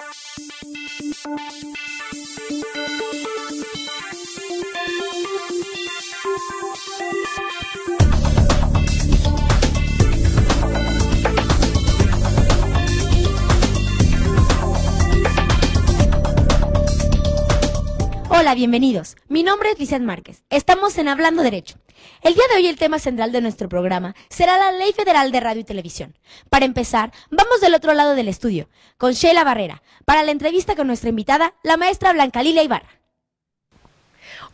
Thank you. Hola, bienvenidos. Mi nombre es Lizeth Márquez. Estamos en Hablando Derecho. El día de hoy el tema central de nuestro programa será la Ley Federal de Radio y Televisión. Para empezar, vamos del otro lado del estudio, con Sheila Barrera, para la entrevista con nuestra invitada, la maestra Blanca Lila Ibarra.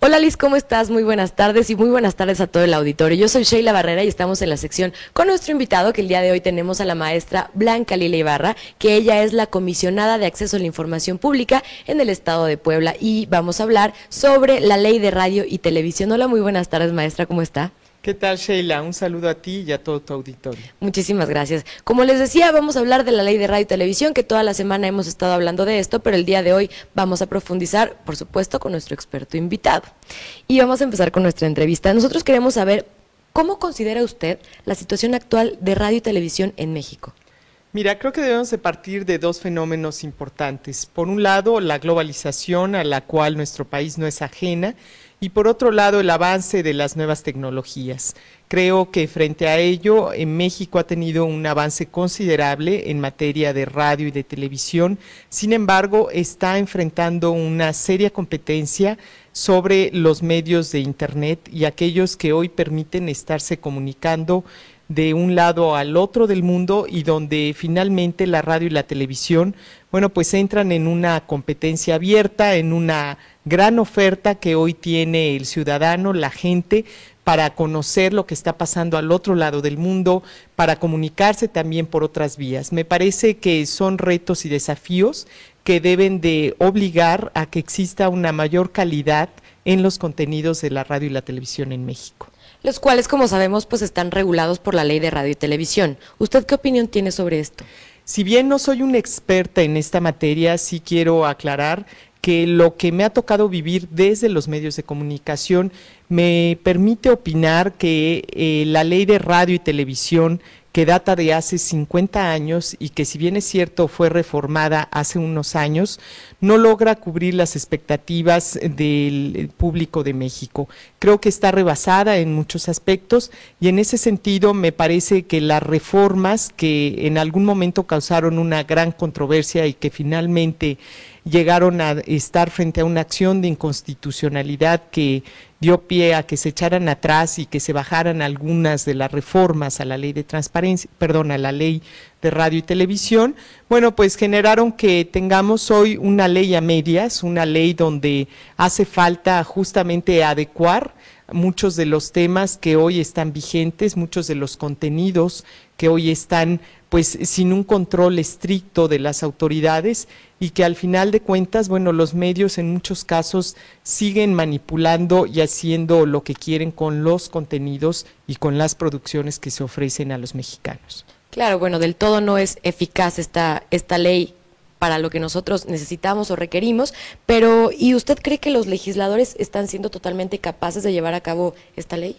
Hola Liz, ¿cómo estás? Muy buenas tardes y muy buenas tardes a todo el auditorio. Yo soy Sheila Barrera y estamos en la sección con nuestro invitado que el día de hoy tenemos a la maestra Blanca Lila Ibarra, que ella es la comisionada de acceso a la información pública en el estado de Puebla y vamos a hablar sobre la ley de radio y televisión. Hola, muy buenas tardes maestra, ¿cómo está? ¿Qué tal, Sheila? Un saludo a ti y a todo tu auditorio. Muchísimas gracias. Como les decía, vamos a hablar de la ley de radio y televisión, que toda la semana hemos estado hablando de esto, pero el día de hoy vamos a profundizar, por supuesto, con nuestro experto invitado. Y vamos a empezar con nuestra entrevista. Nosotros queremos saber cómo considera usted la situación actual de radio y televisión en México. Mira, creo que debemos de partir de dos fenómenos importantes. Por un lado, la globalización a la cual nuestro país no es ajena y por otro lado, el avance de las nuevas tecnologías. Creo que frente a ello, en México ha tenido un avance considerable en materia de radio y de televisión. Sin embargo, está enfrentando una seria competencia sobre los medios de Internet y aquellos que hoy permiten estarse comunicando de un lado al otro del mundo y donde finalmente la radio y la televisión, bueno, pues entran en una competencia abierta, en una gran oferta que hoy tiene el ciudadano, la gente, para conocer lo que está pasando al otro lado del mundo, para comunicarse también por otras vías. Me parece que son retos y desafíos que deben de obligar a que exista una mayor calidad en los contenidos de la radio y la televisión en México los cuales, como sabemos, pues están regulados por la ley de radio y televisión. ¿Usted qué opinión tiene sobre esto? Si bien no soy una experta en esta materia, sí quiero aclarar que lo que me ha tocado vivir desde los medios de comunicación me permite opinar que eh, la ley de radio y televisión que data de hace 50 años y que si bien es cierto fue reformada hace unos años, no logra cubrir las expectativas del público de México. Creo que está rebasada en muchos aspectos y en ese sentido me parece que las reformas que en algún momento causaron una gran controversia y que finalmente llegaron a estar frente a una acción de inconstitucionalidad que dio pie a que se echaran atrás y que se bajaran algunas de las reformas a la ley de transparencia, perdón, a la ley de radio y televisión, bueno, pues generaron que tengamos hoy una ley a medias, una ley donde hace falta justamente adecuar muchos de los temas que hoy están vigentes, muchos de los contenidos que hoy están pues sin un control estricto de las autoridades y que al final de cuentas, bueno, los medios en muchos casos siguen manipulando y haciendo lo que quieren con los contenidos y con las producciones que se ofrecen a los mexicanos. Claro, bueno, del todo no es eficaz esta, esta ley para lo que nosotros necesitamos o requerimos, pero ¿y usted cree que los legisladores están siendo totalmente capaces de llevar a cabo esta ley?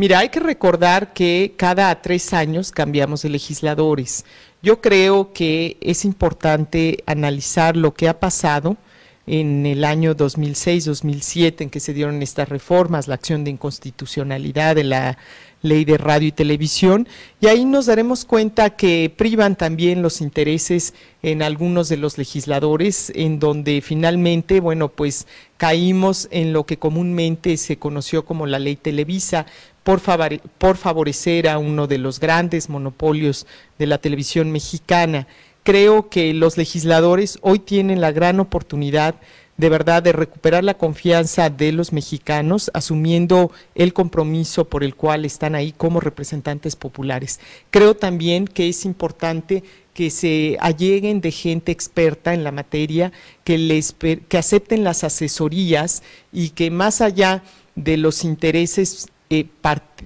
Mira, hay que recordar que cada tres años cambiamos de legisladores. Yo creo que es importante analizar lo que ha pasado en el año 2006-2007 en que se dieron estas reformas, la acción de inconstitucionalidad de la ley de radio y televisión, y ahí nos daremos cuenta que privan también los intereses en algunos de los legisladores, en donde finalmente, bueno, pues caímos en lo que comúnmente se conoció como la ley Televisa, por, favorecer a uno de los grandes monopolios de la televisión mexicana. Creo que los legisladores hoy tienen la gran oportunidad de verdad de recuperar la confianza de los mexicanos, asumiendo el compromiso por el cual están ahí como representantes populares. Creo también que es importante que se alleguen de gente experta en la materia, que, que acepten las asesorías y que más allá de los intereses eh,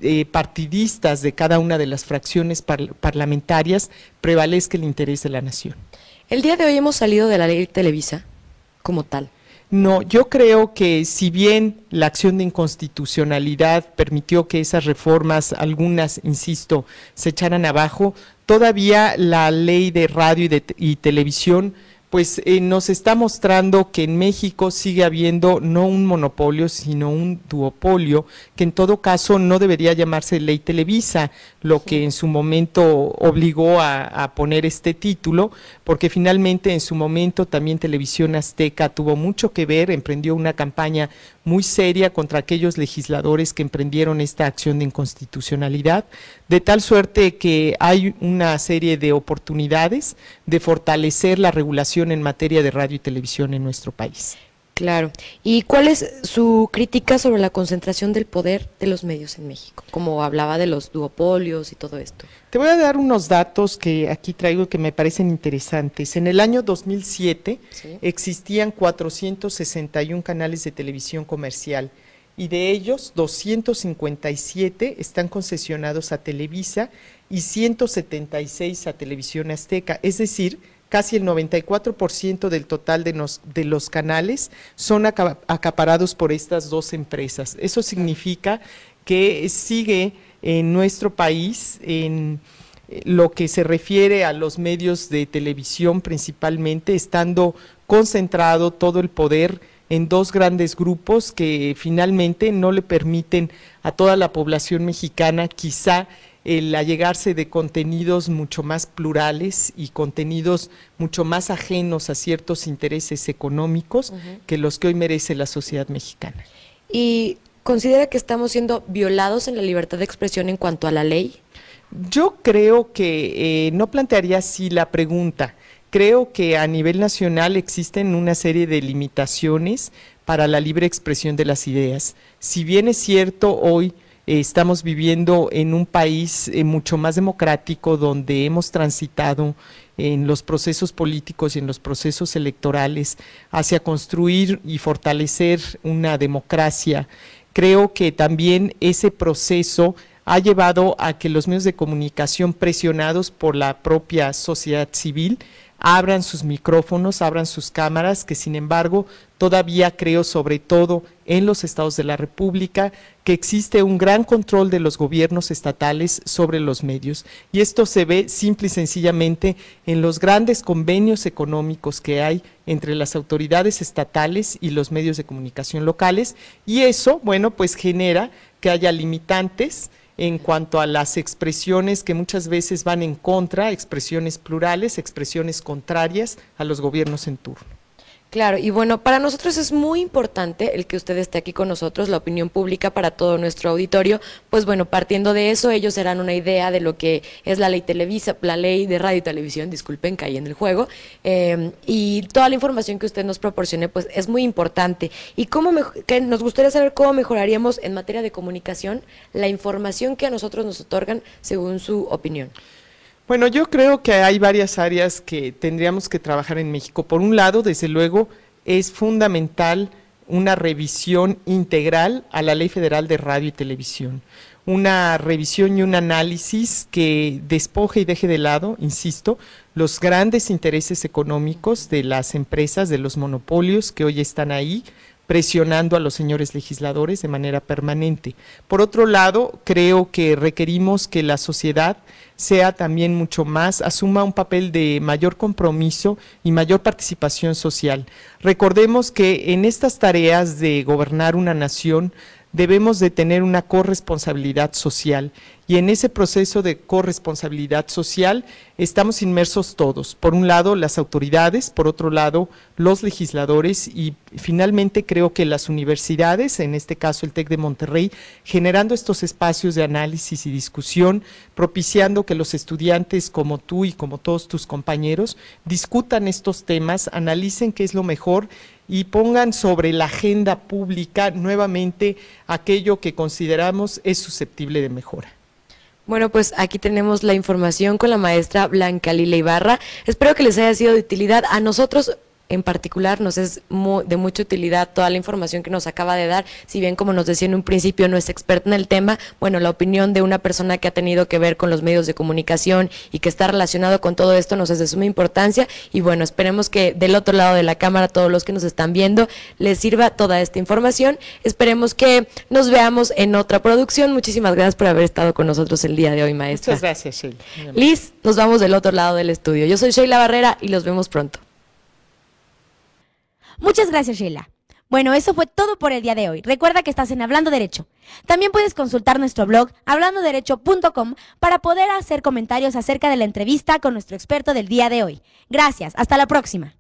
eh, partidistas de cada una de las fracciones parlamentarias prevalezca el interés de la nación. El día de hoy hemos salido de la ley Televisa como tal. No, yo creo que si bien la acción de inconstitucionalidad permitió que esas reformas, algunas, insisto, se echaran abajo, todavía la ley de radio y, de, y televisión pues eh, nos está mostrando que en México sigue habiendo no un monopolio, sino un duopolio, que en todo caso no debería llamarse ley Televisa, lo que en su momento obligó a poner este título, porque finalmente en su momento también Televisión Azteca tuvo mucho que ver, emprendió una campaña muy seria contra aquellos legisladores que emprendieron esta acción de inconstitucionalidad de tal suerte que hay una serie de oportunidades de fortalecer la regulación en materia de radio y televisión en nuestro país. Claro. ¿Y cuál es su crítica sobre la concentración del poder de los medios en México? Como hablaba de los duopolios y todo esto. Te voy a dar unos datos que aquí traigo que me parecen interesantes. En el año 2007 existían 461 canales de televisión comercial y de ellos 257 están concesionados a Televisa y 176 a Televisión Azteca, es decir, casi el 94% del total de, los canales son acaparados por estas dos empresas. Eso significa que sigue en nuestro país, en eh, lo que se refiere a los medios de televisión principalmente, estando concentrado todo el poder en dos grandes grupos que finalmente no le permiten a toda la población mexicana quizá el allegarse de contenidos mucho más plurales y contenidos mucho más ajenos a ciertos intereses económicos que los que hoy merece la sociedad mexicana. ¿Y considera que estamos siendo violados en la libertad de expresión en cuanto a la ley? Yo creo que eh, no plantearía así la pregunta. Creo que a nivel nacional existen una serie de limitaciones para la libre expresión de las ideas. Si bien es cierto, hoy eh, estamos viviendo en un país eh, mucho más democrático donde hemos transitado en los procesos políticos y en los procesos electorales hacia construir y fortalecer una democracia. Creo que también ese proceso ha llevado a que los medios de comunicación presionados por la propia sociedad civil abran sus micrófonos, abran sus cámaras, que sin embargo todavía creo sobre todo en los estados de la República que existe un gran control de los gobiernos estatales sobre los medios. Y esto se ve simple y sencillamente en los grandes convenios económicos que hay entre las autoridades estatales y los medios de comunicación locales. Y eso, bueno, pues genera que haya limitantes en cuanto a las expresiones que muchas veces van en contra, expresiones plurales, expresiones contrarias a los gobiernos en turno. Claro, y bueno, para nosotros es muy importante el que usted esté aquí con nosotros, la opinión pública para todo nuestro auditorio. Pues bueno, partiendo de eso, ellos serán una idea de lo que es la ley televisa, la ley de radio y televisión, disculpen, caí en el juego. Em, y toda la información que usted nos proporcione, pues es muy importante. Y cómo nos gustaría saber cómo mejoraríamos en materia de comunicación la información que a nosotros nos otorgan según su opinión. Bueno, yo creo que hay varias áreas que tendríamos que trabajar en México. Por un lado, desde luego, es fundamental una revisión integral a la Ley Federal de Radio y Televisión. Una revisión y un análisis que despoje y deje de lado, insisto, los grandes intereses económicos de las empresas, de los monopolios que hoy están ahí, presionando a los señores legisladores de manera permanente. Por otro lado, creo que requerimos que la sociedad sea también mucho más, asuma un papel de mayor compromiso y mayor participación social. Recordemos que en estas tareas de gobernar una nación, debemos de tener una corresponsabilidad social y en ese proceso de corresponsabilidad social estamos inmersos todos. Por un lado, las autoridades, por otro lado, los legisladores y finalmente creo que las universidades, en este caso el TEC de Monterrey, generando estos espacios de análisis y discusión, propiciando que los estudiantes como tú y como todos tus compañeros discutan estos temas, analicen qué es lo mejor y pongan sobre la agenda pública nuevamente aquello que consideramos es susceptible de mejora. Bueno, pues aquí tenemos la información con la maestra Blanca Lila Ibarra. Espero que les haya sido de utilidad. A nosotros en particular nos es de mucha utilidad toda la información que nos acaba de dar, si bien como nos decía en un principio no es experta en el tema, bueno, la opinión de una persona que ha tenido que ver con los medios de comunicación y que está relacionado con todo esto nos es de suma importancia y bueno, esperemos que del otro lado de la cámara todos los que nos están viendo les sirva toda esta información. Esperemos que nos veamos en otra producción. Muchísimas gracias por haber estado con nosotros el día de hoy, maestra. Muchas gracias, Sheila. Liz, nos vamos del otro lado del estudio. Yo soy Sheila Barrera y los vemos pronto. Muchas gracias, Sheila. Bueno, eso fue todo por el día de hoy. Recuerda que estás en Hablando Derecho. También puedes consultar nuestro blog hablandoderecho.com para poder hacer comentarios acerca de la entrevista con nuestro experto del día de hoy. Gracias, hasta la próxima.